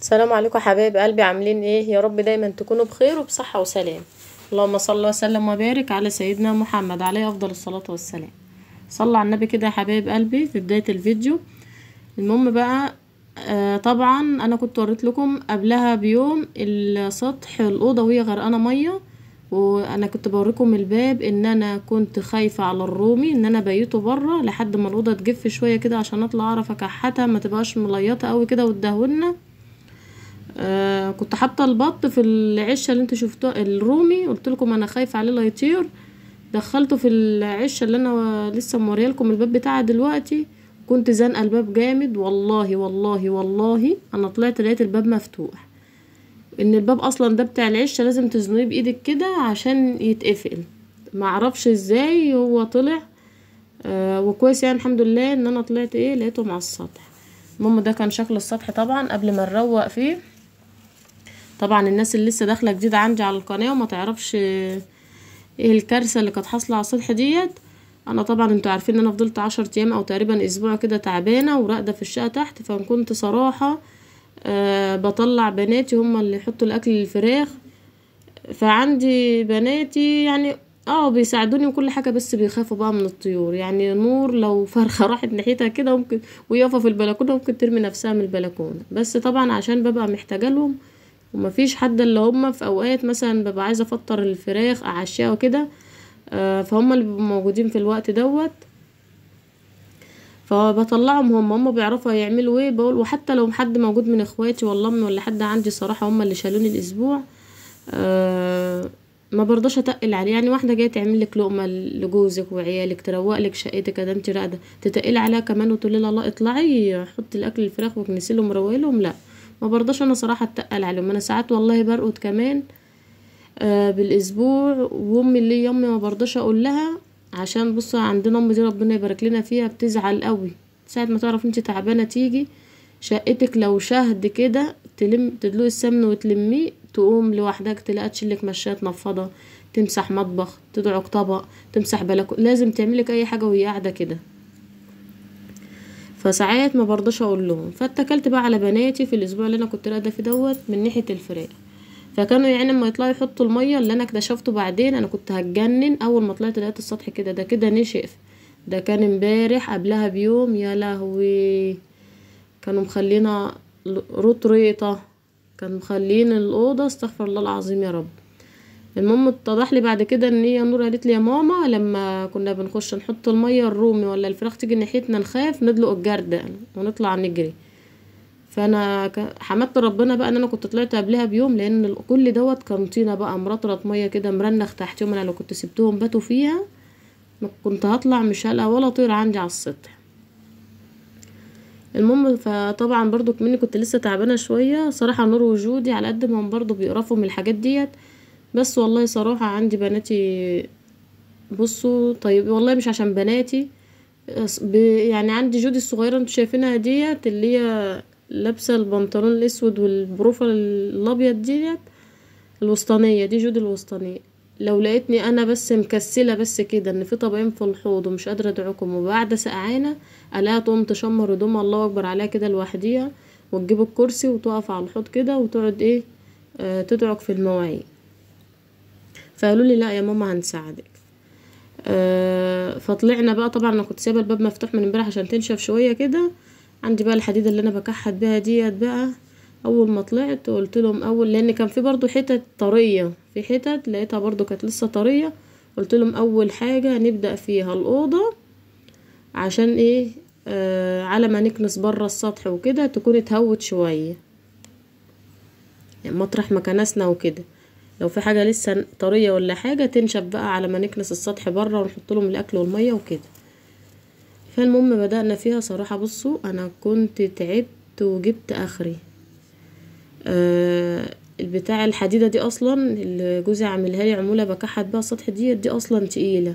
السلام عليكم حبايب قلبي عاملين ايه يا رب دايما تكونوا بخير وبصحه وسلام اللهم صل وسلم وبارك على سيدنا محمد عليه افضل الصلاه والسلام صلى على النبي كده يا حبايب قلبي في بدايه الفيديو المهم بقى آه طبعا انا كنت وريت لكم قبلها بيوم السطح الاوضه وهي غرقانه ميه وانا كنت بوريكم الباب ان انا كنت خايفه على الرومي ان انا بيته بره لحد ما الاوضه تجف شويه كده عشان اطلع اعرف اكحتها ما تبقاش مليطه قوي كده وتدهونا آه كنت حاطه البط في العشه اللي انتوا شفتوها الرومي قلت لكم انا خايفه عليه لا يطير دخلته في العشه اللي انا لسه موريه لكم الباب بتاعها دلوقتي كنت زنقه الباب جامد والله والله والله انا طلعت لقيت الباب مفتوح ان الباب اصلا ده بتاع العشه لازم تزنيه بايدك كده عشان يتقفل معرفش ازاي هو طلع آه وكويس يعني الحمد لله ان انا طلعت ايه لقيته مع السطح المهم ده كان شكل السطح طبعا قبل ما نروق فيه طبعا الناس اللي لسه داخله جديد عندي على القناه وما تعرفش ايه الكارثه اللي كانت حاصله على السطح ديت انا طبعا انتوا عارفين ان انا فضلت عشر ايام او تقريبا اسبوع كده تعبانه وراقده في الشقه تحت كنت صراحه أه بطلع بناتي هما اللي يحطوا الاكل للفراخ فعندي بناتي يعني اه بيساعدوني وكل حاجه بس بيخافوا بقى من الطيور يعني نور لو فرخه راحت ناحيتها كده ممكن ويقفوا في البلكونه ممكن ترمي نفسها من البلكونه بس طبعا عشان ببقى محتاجه لهم ومفيش حد اللي هم في اوقات مثلا ببقى عايزه افطر الفراخ اعشيها وكده آه، فهم اللي موجودين في الوقت دوت فبطلعهم هم هم بيعرفوا يعملوا ايه بقول وحتى لو حد موجود من اخواتي ولا امي ولا حد عندي صراحه هم اللي شالوني الاسبوع آه، ما برضاش اتقل عليه يعني واحده جايه تعمل لك لقمه لجوزك وعيالك تروق لك شقتك انت راقده تتقلي عليها كمان وتقولي لها لا اطلعي حطي الاكل الفراخ واكنسي لهم لهم لا ما برضاش انا صراحه اتقل عليهم انا ساعات والله برقد كمان آه بالاسبوع وامي اللي هي امي ما برضاش اقول لها عشان بصوا عندنا امي دي ربنا يبارك لنا فيها بتزعل قوي ساعه ما تعرف انت تعبانه تيجي شقتك لو شهد كده تلم تدلقي السمن وتلميه تقوم لوحدك تلاقي تشيلك مشاه تنفضها تمسح مطبخ تدعك طبق تمسح بلكونه لازم تعملك اي حاجه وهي قاعده كده فساعات ما برضاش اقول لهم فاتكلت بقى على بناتي في الاسبوع اللي انا كنت راقده فيه دوت من ناحيه الفراق فكانوا يعني لما يطلعوا يحطوا الميه اللي انا اكتشفته بعدين انا كنت هتجنن اول ما طلعت لقيت السطح كده ده كده نشف ده كان امبارح قبلها بيوم يا لهوي كانوا مخلينا ريطه كان مخلين الاوضه استغفر الله العظيم يا رب المهم اتضح لي بعد كده ان هي نور قالت لي يا ماما لما كنا بنخش نحط الميه الرومي ولا الفراخ تيجي ناحيتنا نخاف ندلق الجرد ونطلع نجري فانا حمدت ربنا بقى ان انا كنت طلعت قبلها بيوم لان كل دوت كان طينه بقى مرطرط ميه كده مرنخ تحتهم انا لو كنت سبتهم باتوا فيها كنت هطلع مش هلا ولا طير عندي على السطح المهم فطبعا برضو كمني كنت لسه تعبانه شويه صراحه نور وجودي على قد ما هم برضو بيقرفوا من الحاجات ديت بس والله صراحة عندي بناتي بصوا طيب والله مش عشان بناتي يعني عندي جودي الصغيرة انتوا شايفينها ديت اللي هي لابسة البنطلون الاسود والبروفة الابيض ديت الوسطانية دي جودي الوسطانية لو لقيتني انا بس مكسلة بس كده ان في طبقين في الحوض ومش قادرة ادعوكم وبعد سقعانة الاقيها تقوم تشمر هدومها الله اكبر عليها كده لوحديها وتجيب الكرسي وتقف على الحوض كده وتقعد ايه آه تدعك في المواعين فقالوا لي لا يا ماما هنساعدك أه فطلعنا بقى طبعا انا كنت سايبه الباب مفتوح من امبارح عشان تنشف شويه كده عندي بقى الحديده اللي انا بكحد بيها ديت بقى اول ما طلعت قلت لهم اول لان كان في برضو حتت طريه في حتت لقيتها برضو كانت لسه طريه قلت لهم اول حاجه نبدا فيها الاوضه عشان ايه آه على ما نكنس بره السطح وكده تكون اتهوت شويه يعني مطرح ما كنسنا وكده لو في حاجه لسه طريه ولا حاجه تنشف بقى على ما نكنس السطح بره ونحط لهم الاكل والميه وكده فالمهم بدأنا فيها صراحة بصوا أنا كنت تعبت وجبت آخري آه البتاع الحديدة دي أصلا اللي جوزي عاملها لي عمولة بكحت بقى السطح دي دي أصلا تقيلة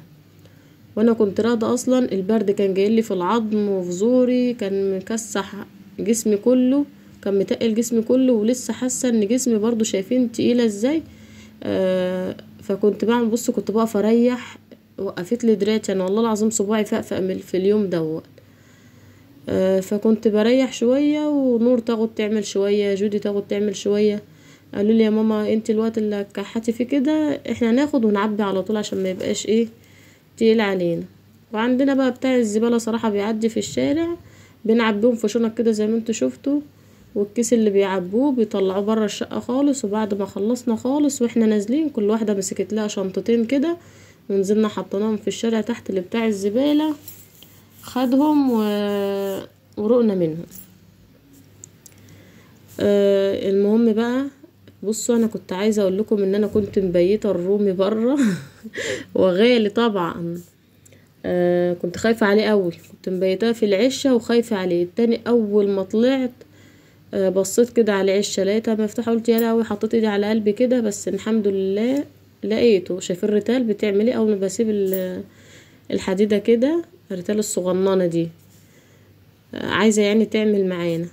وأنا كنت راضة أصلا البرد كان جايلي في العظم وفي زوري كان مكسح جسمي كله كان متقل جسمي كله ولسه حاسة إن جسمي برضو شايفين تقيلة إزاي آه، فكنت بعمل بص كنت بقف اريح وقفت لي دراعي انا والله العظيم صباعي فقفق في اليوم دوت آه، فكنت بريح شويه ونور تاخد تعمل شويه جودي تاخد تعمل شويه قالوا لي يا ماما انت الوقت اللي كحتي فيه كده احنا هناخد ونعبي على طول عشان ما يبقاش ايه تقيل علينا وعندنا بقى بتاع الزباله صراحه بيعدي في الشارع بنعبيهم في شنط كده زي ما انتوا شفتوا والكيس اللي بيعبوه بيطلعوه بره الشقه خالص وبعد ما خلصنا خالص واحنا نازلين كل واحده مسكت لها شنطتين كده ونزلنا حطيناهم في الشارع تحت اللي بتاع الزباله خدهم و... ورقنا منهم آه المهم بقى بصوا انا كنت عايزه اقول لكم ان انا كنت مبيته الرومي بره وغالي طبعا آه كنت خايفه عليه قوي كنت مبيتاه في العشه وخايفه عليه التاني اول ما طلعت آه، بصيت كده على العشه لقيتها مفتوحه قلت يا لهوي حطيت ايدي على قلبي كده بس الحمد لله لقيته شايفين الرتال بتعمل ايه اول ما بسيب الحديده كده الرتال الصغننه دي آه، عايزه يعني تعمل معانا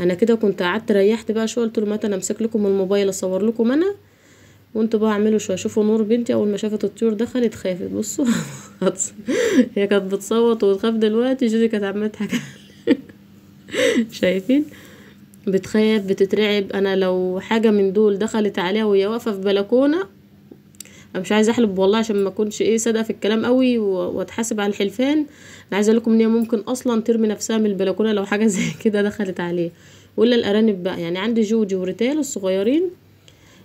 انا كده كنت قعدت ريحت بقى شويه قلت لهم انا امسك لكم الموبايل اصور لكم انا وانتوا بقى اعملوا شويه شوفوا نور بنتي اول ما شافت الطيور دخلت خافت بصوا هي كانت بتصوت وتخاف دلوقتي جودي كانت عماله تضحك شايفين بتخاف بتترعب انا لو حاجه من دول دخلت عليها وهي واقفه في بلكونه انا مش عايزه احلب والله عشان ما اكونش ايه صادقه في الكلام قوي واتحاسب على الحلفان انا عايزه لكم ان هي ممكن اصلا ترمي نفسها من البلكونه لو حاجه زي كده دخلت عليها ولا الارانب بقى يعني عندي جوجي وريتال الصغيرين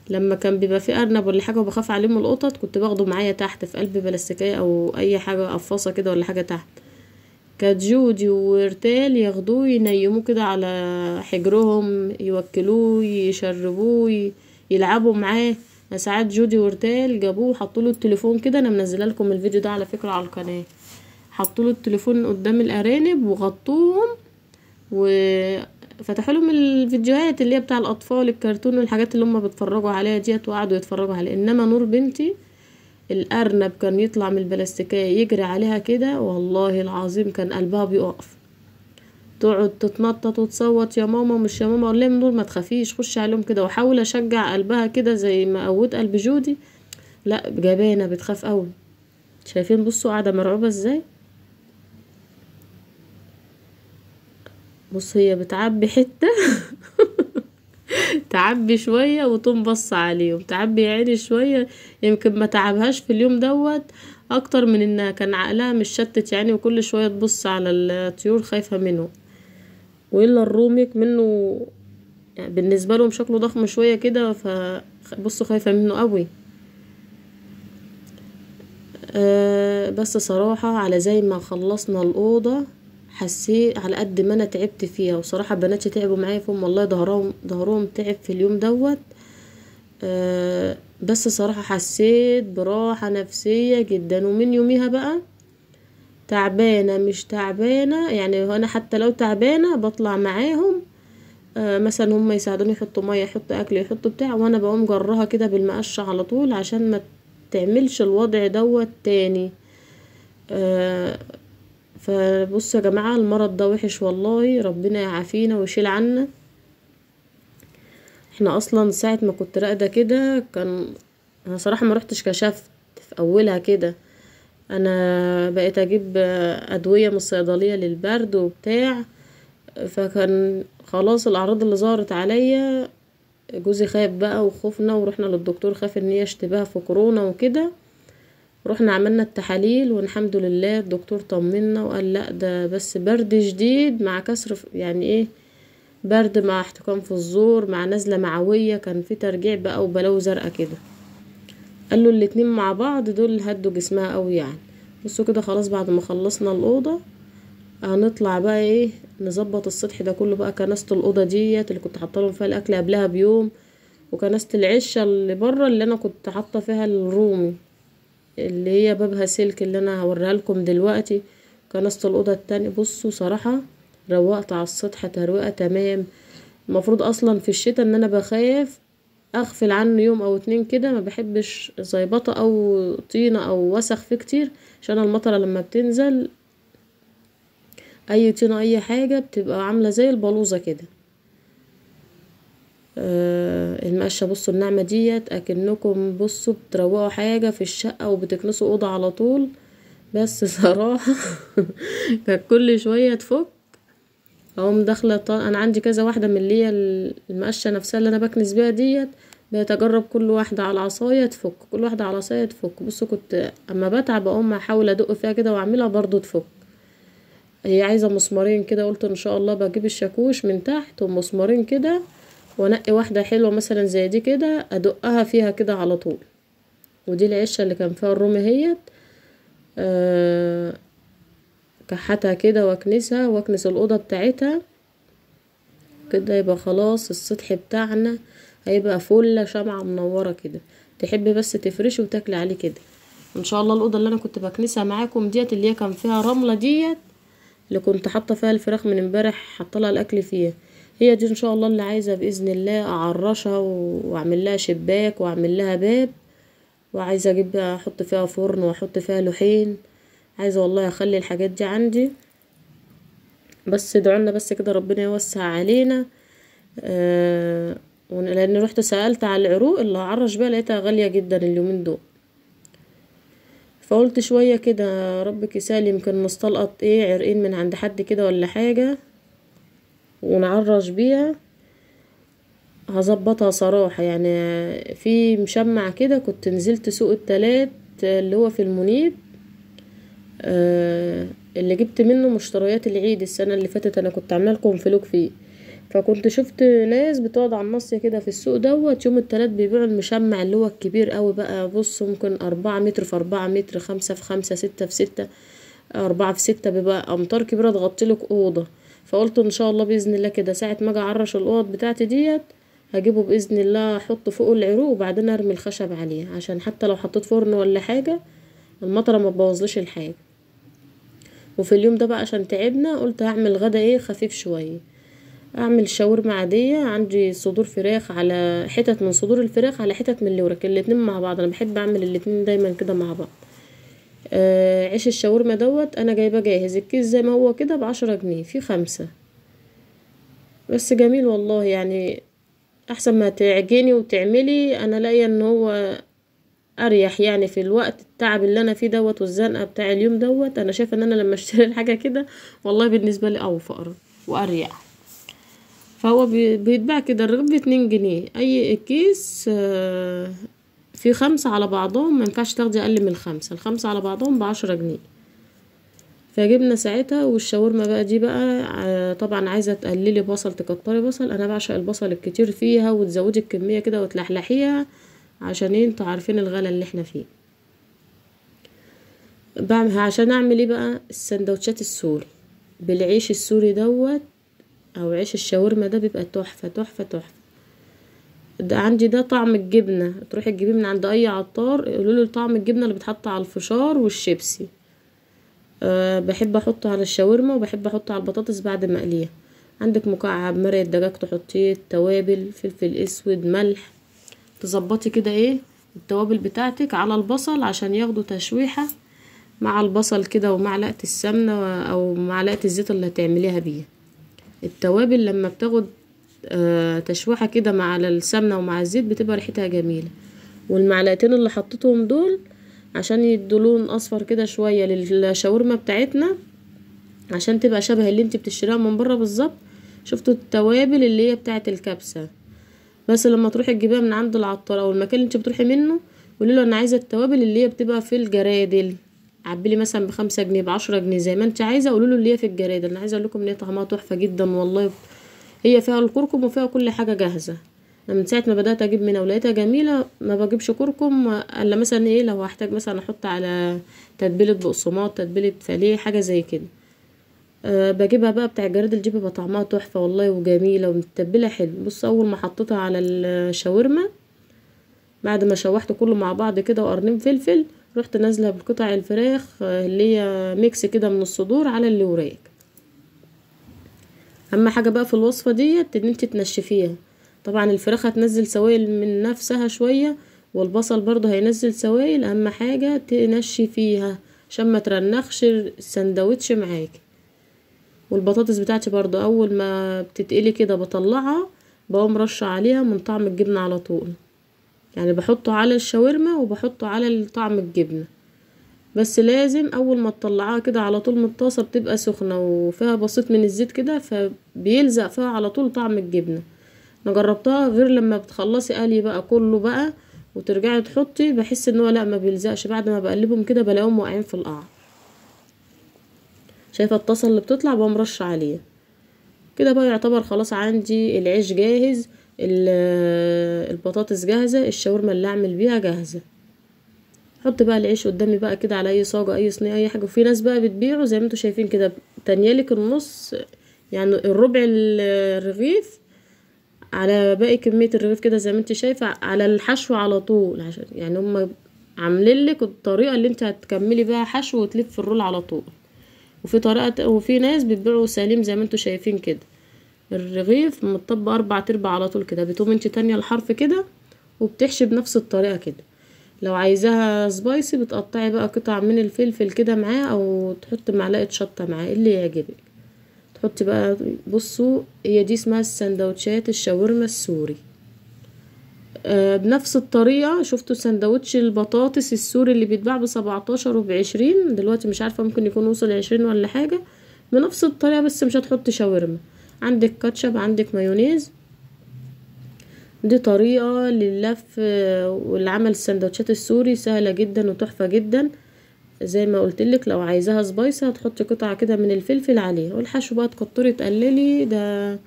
لما كان بيبقى في ارنب ولا حاجه وبخاف عليهم القطط كنت باخده معايا تحت في قلب بلاستيكيه او اي حاجه قفاصه كده ولا حاجه تحت كانت جودي وورتال ياخدوه ينيموه كده على حجرهم يوكلوه يشربوه يلعبوا معاه ساعات جودي ورتال جابوه له التليفون كده انا منزله لكم الفيديو ده على فكره على القناه له التليفون قدام الارانب وغطوهم وفتحوا لهم الفيديوهات اللي هي بتاع الاطفال الكرتون والحاجات اللي هم بيتفرجوا عليها ديت وقعدوا يتفرجوا عليها انما نور بنتي الأرنب كان يطلع من البلاستيكية يجري عليها كده والله العظيم كان قلبها بيقف تقعد تتنطط وتصوت يا ماما مش يا ماما اقول لهم دول ما تخافيش خش عليهم كده واحاول اشجع قلبها كده زي ما قوت قلب جودي لا جبانه بتخاف قوي شايفين بصوا قاعده مرعوبه ازاي بص هي بتعبي حته تعبي شوية وتقوم بص عليهم تعبي يا عيني شوية يمكن ما تعبهاش في اليوم دوت اكتر من انها كان عقلها متشتت يعني وكل شوية تبص على الطيور خايفة منه والا الروميك منه يعني بالنسبة لهم شكله ضخم شوية كده فبصوا خايفة منه قوي أه بس صراحة على زي ما خلصنا الأوضة حسيت على قد ما انا تعبت فيها وصراحه بناتي تعبوا معايا فهم والله ظهرهم ظهرهم تعب في اليوم دوت آه، بس صراحه حسيت براحه نفسيه جدا ومن يوميها بقى تعبانه مش تعبانه يعني انا حتى لو تعبانه بطلع معاهم آه، مثلا هم يساعدوني يحطوا ميه يحطوا اكل يحطوا بتاع وانا بقوم جرها كده بالمقشه على طول عشان ما تعملش الوضع دوت تاني آه فبصوا يا جماعة المرض ده وحش والله ربنا يعافينا ويشيل عنا احنا اصلا ساعة ما كنت راقدة كده كان انا صراحة ما روحتش كشفت في اولها كده انا بقيت اجيب ادوية من الصيدلية للبرد وبتاع فكان خلاص الاعراض اللي ظهرت عليا جوزي خاف بقى وخوفنا ورحنا للدكتور خاف ان هي اشتباه في كورونا وكده رحنا عملنا التحاليل والحمد لله الدكتور طمنا وقال لا ده بس برد شديد مع كسر يعني ايه برد مع احتكام في الزور مع نزلة معوية كان في ترجيع بقى وبلو زرقاء كده قال له الاتنين مع بعض دول هدوا جسمها قوي يعني بصوا كده خلاص بعد ما خلصنا الأوضة هنطلع بقى ايه نظبط السطح ده كله بقى كناسة الأوضة ديت اللي كنت حاطه لهم فيها الأكل قبلها بيوم وكناسة العشة اللي بره اللي أنا كنت حاطه فيها الرومي اللي هي بابها سلك اللي انا هوريها لكم دلوقتي كنسة الاوضه الثانيه بصوا صراحه روقت على السطح ترويقه تمام المفروض اصلا في الشتاء ان انا بخاف اغفل عنه يوم او اتنين كده ما بحبش زيبطه او طينه او وسخ فيه كتير عشان المطره لما بتنزل اي طينه اي حاجه بتبقى عامله زي البلوزه كده آه، المقشه بصوا الناعمه ديت اكنكم بصوا بتروقوا حاجه في الشقه وبتكنسوا اوضه على طول بس صراحه كانت كل شويه تفك اقوم داخله انا عندي كذا واحده من اللي هي المقشه نفسها اللي انا بكنس بيها ديت بقيت اجرب كل واحده على عصايه تفك كل واحده على عصايه تفك بصوا كنت اما بتعب اقوم احاول ادق فيها كده واعملها برضو تفك هي عايزه مسمارين كده قلت ان شاء الله بجيب الشاكوش من تحت ومسمارين كده وانقي واحده حلوه مثلا زي دي كده ادقها فيها كده على طول ودي العشه اللي كان فيها الرومي اهيت آه، كحتها كده واكنسها واكنس الاوضه بتاعتها كده يبقى خلاص السطح بتاعنا هيبقى فله شمعه منوره كده تحبي بس تفرشي وتاكلي عليه كده ان شاء الله الاوضه اللي انا كنت بكنسها معاكم ديت اللي هي كان فيها رمله ديت اللي كنت حاطه فيها الفراخ من امبارح حاطه لها الاكل فيها هي دي ان شاء الله اللي عايزة باذن الله اعرشها واعمل لها شباك واعمل لها باب وعايزة اجيب احط فيها فرن واحط فيها لوحين عايزة والله اخلي الحاجات دي عندي بس دعونا بس كده ربنا يوسع علينا آه لان رحت سألت على العروق اللي هعرش بيها لقيتها غالية جدا اليومين دول فقلت شوية كده ربك يسال يمكن مستلقط ايه عرقين من عند حد كده ولا حاجة ونعرج بيها هظبطها صراحة يعني في مشمع كده كنت نزلت سوق التلات اللي هو في المنيب آه، اللي جبت منه مشتريات العيد السنة اللي فاتت انا كنت عامله لكم فلوق فيه فكنت شفت ناس بتقعد على الناصيه كده في السوق دوت يوم التلات بيبيعوا المشمع اللي هو الكبير قوي بقى بص ممكن أربعة متر في أربعة متر خمسة في خمسة ستة في ستة أربعة في ستة بيبقى أمطار كبيرة تغطيلك أوضة فقلت ان شاء الله باذن الله كده ساعه ما اجي اعرش الاوض بتاعتي ديت هجيبه باذن الله احطه فوقه العروق وبعدين ارمي الخشب عليه عشان حتى لو حطيت فرن ولا حاجه المطره ما تبوظليش الحاجه وفي اليوم ده بقى عشان تعبنا قلت هعمل غدا ايه خفيف شويه اعمل شاورما عاديه عندي صدور فراخ على حتت من صدور الفراخ على حتت من الورك الاتنين مع بعض انا بحب اعمل الاتنين دايما كده مع بعض آه عيش الشاورما دوت انا جايبه جاهز الكيس زي ما هو كده بعشرة جنيه في خمسة بس جميل والله يعني احسن ما تعجني وتعملي انا لاقي ان هو اريح يعني في الوقت التعب اللي انا فيه دوت والزنقه بتاع اليوم دوت انا شايفه ان انا لما اشتري الحاجه كده والله بالنسبه لي اوفر واريح فهو بيتباع كده الرغيف 2 جنيه اي كيس آه، في خمسة على بعضهم مينفعش تاخدي أقل من الخمسة الخمسة على بعضهم بعشرة جنيه فجبنا ساعتها والشاورما بقى دي بقى آه، طبعا عايزة تقللي بصل تكتري بصل أنا بعشق البصل الكتير فيها وتزودي الكمية كده وتلحلحيها عشان انتوا عارفين الغلا اللي احنا فيه بعملها عشان اعمل ايه بقى السندوتشات السوري بالعيش السوري دوت او عيش الشاورما ده بيبقى تحفة تحفة تحفة ده عندي ده طعم الجبنة تروحي تجيبيه من عند اي عطار يقولولي طعم الجبنة اللي بتحط على الفشار والشيبسي أه بحب احطه على الشاورما وبحب احطه على البطاطس بعد ما اقليها عندك مكعب مرقة دجاج تحطيه توابل فلفل اسود ملح تظبطي كده ايه التوابل بتاعتك على البصل عشان ياخدوا تشويحة مع البصل كده ومعلقة السمنة او معلقة الزيت اللي هتعمليها بيها التوابل لما بتاخد آه، تشويحة كده مع السمنة ومع الزيت بتبقى ريحتها جميلة والمعلقتين اللي حطيتهم دول عشان يدوا لون اصفر كده شوية للشاورما بتاعتنا عشان تبقى شبه اللي انت بتشتريها من بره بالظبط شفتوا التوابل اللي هي بتاعه الكبسه بس لما تروحي تجيبيها من عند العطار او المكان اللي انت بتروحي منه قولي له انا عايزه التوابل اللي هي بتبقى في الجرادل عبيلي مثلا بخمسة جنيه بعشرة جنيه زي ما انت عايزه قولي له اللي هي في الجرادل انا عايزه اقول لكم ان هي طعمها تحفه جدا والله هي فيها الكركم وفيها كل حاجة جاهزة انا من ساعه ما بدات اجيب منها ولقيتها جميله ما بجيبش كركم الا مثلا ايه لو هحتاج مثلا احط على تتبيله بقسماط تتبيله فليه حاجه زي كده أه بجيبها بقى بتاع جراد الجيب يبقى طعمها تحفه والله وجميله ومتبله حلو بص اول ما حطيتها على الشاورما بعد ما شوحت كله مع بعض كده وقرنين فلفل رحت نازله بقطع الفراخ اللي هي ميكس كده من الصدور على اللي وراك اهم حاجه بقى في الوصفه ديت ان انت تنشفيها طبعا الفراخ هتنزل سوائل من نفسها شويه والبصل برضه هينزل سوائل اهم حاجه تنشي فيها عشان ما ترنخش السندوتش معاكي والبطاطس بتاعتي برضه اول ما بتتقلي كده بطلعها بقوم رشه عليها من طعم الجبنه على طول يعني بحطه على الشاورما وبحطه على طعم الجبنه بس لازم اول ما تطلعها كده على طول من الطاسه بتبقى سخنه وفيها بسيط من الزيت كده فبيلزق فيها على طول طعم الجبنه انا جربتها غير لما بتخلصي قلي بقى كله بقى وترجعي تحطي بحس ان هو لا ما بيلزقش بعد ما بقلبهم كده بلاقيهم واقعين في القاع شايفه الطاسه اللي بتطلع بمرش عليها كده بقى يعتبر خلاص عندي العيش جاهز البطاطس جاهزه الشاورما اللي اعمل بيها جاهزه حط بقى العيش قدامي بقى كده على اي صاجه اي صينيه اي حاجه وفي ناس بقى بتبيعه زي ما انتوا شايفين كده تنيالك النص يعني الربع الرغيف على باقي كميه الرغيف كده زي ما انت شايفه على الحشو على طول عشان يعني هما عاملين لك الطريقه اللي انت هتكملي بيها حشو وتلف الرول على طول وفي طريقه وفي ناس بتبيعه سليم زي ما انتوا شايفين كده الرغيف متطبق اربع تربع على طول كده بتقوم انت تانية الحرف كده وبتحشي بنفس الطريقه كده لو عايزاها سبايسي بتقطعي بقى قطع من الفلفل كده معاه او تحطي معلقه شطه معاه إيه اللي يعجبك تحطي بقى بصوا هي دي اسمها السندوتشات الشاورما السوري آه بنفس الطريقه شفتوا سندوتش البطاطس السوري اللي بيتباع بسبعتاشر 20 دلوقتي مش عارفه ممكن يكون وصل عشرين ولا حاجه بنفس الطريقه بس مش هتحطي شاورما عندك كاتشب عندك مايونيز دي طريقة لللف والعمل السندوتشات السوري سهلة جدا وتحفة جدا زي ما قلتلك لو عايزاها سبايسة هتحطي قطعة كده من الفلفل عليها والحشو بقى تكتري تقللي ده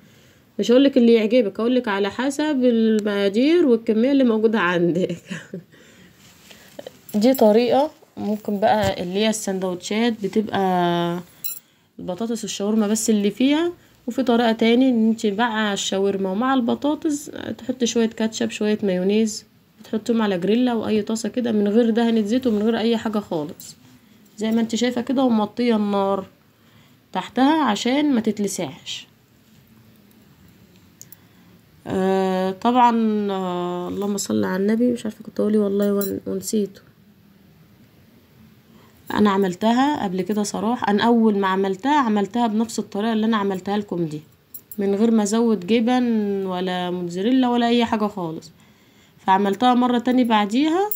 مش هقولك اللي يعجبك هقولك على حسب المقادير والكمية اللي موجودة عندك دي طريقة ممكن بقى اللي هي السندوتشات بتبقى البطاطس الشاورما بس اللي فيها وفي طريقة تاني ان انت مع الشاورما ومع البطاطس تحطي شوية كاتشب شوية مايونيز تحطيهم على جريلا واي طاسة كده من غير دهنة زيت ومن غير اي حاجة خالص زي ما انت شايفة كده ومطيه النار تحتها عشان ما تتلسعش آه طبعا آه اللهم صل على النبي مش عارفه كنت اقول والله ونسيته انا عملتها قبل كده صراحه انا اول ما عملتها عملتها بنفس الطريقه اللي انا عملتها لكم دي من غير ما ازود جبن ولا موتزاريلا ولا اي حاجه خالص فعملتها مره تاني بعديها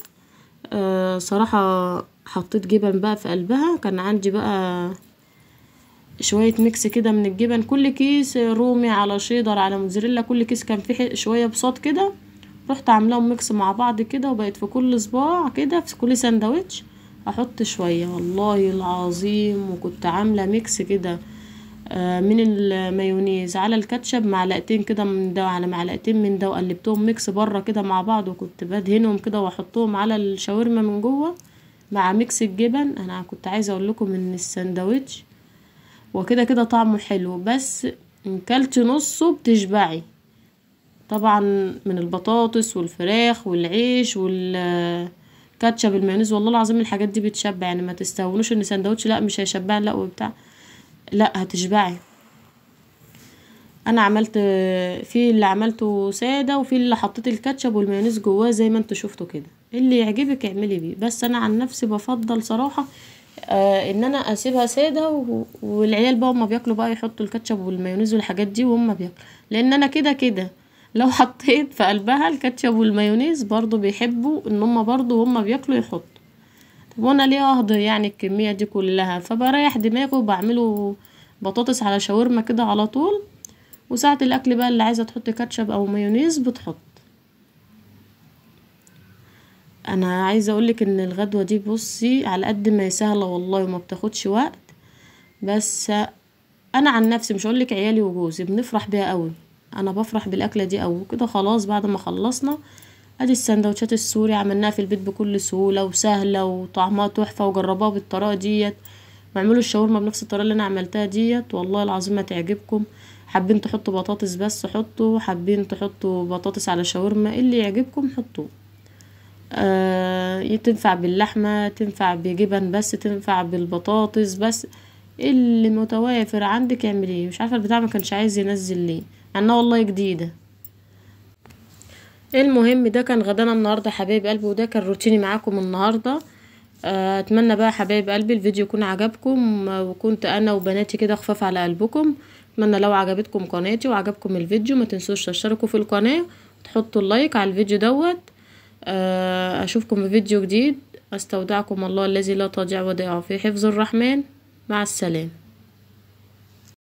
آه صراحه حطيت جبن بقى في قلبها كان عندي بقى شويه ميكس كده من الجبن كل كيس رومي على شيدر على موتزاريلا كل كيس كان فيه شويه بساط كده رحت عاملاهم ميكس مع بعض كده وبقت في كل صباع كده في كل سندوتش احط شوية والله العظيم وكنت عاملة ميكس كده آه، من المايونيز على الكاتشب معلقتين كده من ده على معلقتين من ده وقلبتهم ميكس بره كده مع بعض وكنت بدهنهم كده واحطهم على الشاورما من جوه مع ميكس الجبن انا كنت عايزه اقول لكم ان الساندوتش وكده كده طعمه حلو بس كلت نصه بتشبعي طبعا من البطاطس والفراخ والعيش وال كاتشب المايونيز والله العظيم الحاجات دي بتشبع يعني ما تستهونوش ان سندوتش لا مش هيشبع لا وبتاع لا هتشبعي انا عملت في اللي عملته ساده وفي اللي حطيت الكاتشب والمايونيز جواه زي ما انتوا شفتوا كده اللي يعجبك اعملي بيه بس انا عن نفسي بفضل صراحه آه ان انا اسيبها ساده و... والعيال بقى هما بياكلوا بقى يحطوا الكاتشب والمايونيز والحاجات دي وهم بياكلوا لان انا كده كده لو حطيت في قلبها الكاتشب والمايونيز برضو بيحبوا ان هم برضو وهم بياكلوا يحطوا طب وانا ليه اهضر يعني الكميه دي كلها فبريح دماغه وبعمله بطاطس على شاورما كده على طول وساعة الاكل بقى اللي عايزه تحط كاتشب او مايونيز بتحط انا عايزه اقولك ان الغدوه دي بصي على قد ما هي سهله والله وما بتاخدش وقت بس انا عن نفسي مش هقولك عيالي وجوزي بنفرح بيها قوي انا بفرح بالاكله دي او كده خلاص بعد ما خلصنا ادي السندوتشات السوري عملناها في البيت بكل سهوله وسهله وطعمها تحفه وجربوها بالطريقه ديت معملوا الشاورما بنفس الطريقه اللي انا عملتها ديت والله العظيم هتعجبكم حابين تحطوا بطاطس بس حطوا حابين تحطوا بطاطس على شاورما اللي يعجبكم حطوه آه تنفع باللحمه تنفع بجبن بس تنفع بالبطاطس بس اللي متوافر عندك اعمليه مش عارفه البتاع ما كانش عايز ينزل ليه انها والله جديده المهم ده كان غدانا النهارده حبايب قلبي وده كان روتيني معاكم النهارده آه، اتمنى بقى حبايب قلبي الفيديو يكون عجبكم آه، وكنت انا وبناتي كده خفاف على قلبكم اتمنى لو عجبتكم قناتي وعجبكم الفيديو ما تنسوش تشتركوا في القناه وتحطوا اللايك على الفيديو دوت آه، اشوفكم في فيديو جديد استودعكم الله الذي لا تضيع ودائعه في حفظ الرحمن مع السلامه